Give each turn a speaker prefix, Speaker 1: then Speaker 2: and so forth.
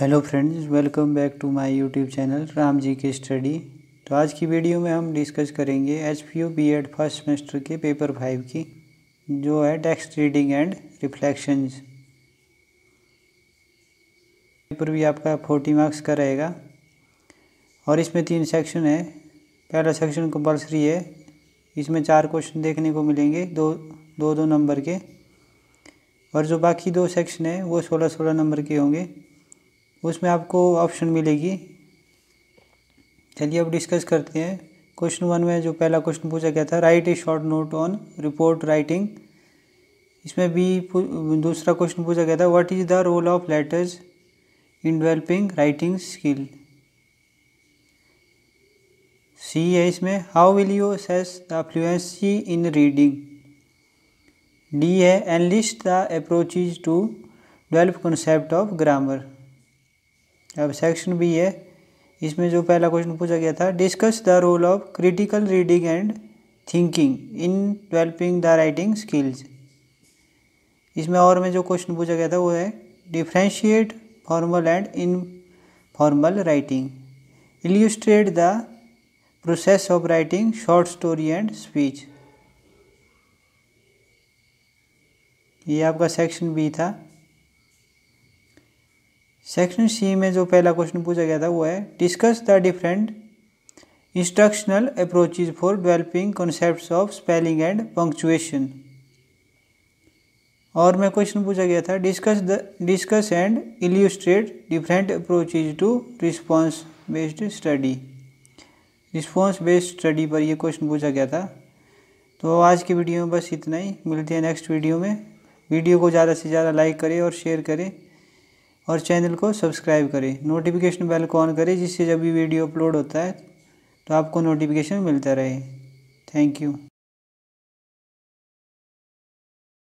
Speaker 1: hello friends welcome back to my YouTube channel Ram ji के study तो आज की वीडियो में हम डिस्कस करेंगे एच पी फर्स्ट सेमेस्टर के पेपर फाइव की जो है text reading and reflections paper भी आपका फोर्टी मार्क्स का रहेगा और इसमें तीन सेक्शन है पहला सेक्शन कंपल्सरी है इसमें चार क्वेश्चन देखने को मिलेंगे दो दो दो नंबर के और जो बाकी दो सेक्शन है वो सोलह सोलह नंबर के होंगे उसमें आपको ऑप्शन मिलेगी चलिए अब डिस्कस करते हैं क्वेश्चन वन में जो पहला क्वेश्चन पूछा गया था write a short note on report writing इसमें भी दूसरा क्वेश्चन पूछा गया था what is the role of letters in developing writing skill C है इसमें how will you assess the fluency in reading D है enlist the approach to develop concept of grammar अब सेक्शन बी है इसमें जो पहला क्वेश्चन पूछा गया था discuss the role of critical reading and thinking in developing the writing skills इसमें और में जो क्वेश्चन पूछा गया था वो है differentiate formal and informal writing illustrate the process of writing short story and speech ये आपका सेक्शन बी था सेक्शन सी में जो पहला क्वेश्चन पूछा गया था वो है discuss the different instructional approaches for developing concept of spelling and punctuation और मैं क्वेश्चन पूछा गया था discuss the discuss and illustrate different approaches to response based study response based study पर यह क्वेश्चन पूछा गया था तो आज की वीडियो में बस इतना ही मिलते हैं नेक्स्ट वीडियो में वीडियो को ज़्यादा से ज़्यादा लाइक करें और शेयर करें और चैनल को सब्सक्राइब करें नोटिफिकेशन बेल को ऑन करें जिससे जब भी वीडियो अपलोड होता है तो आपको नोटिफिकेशन मिलता रहे थैंक यू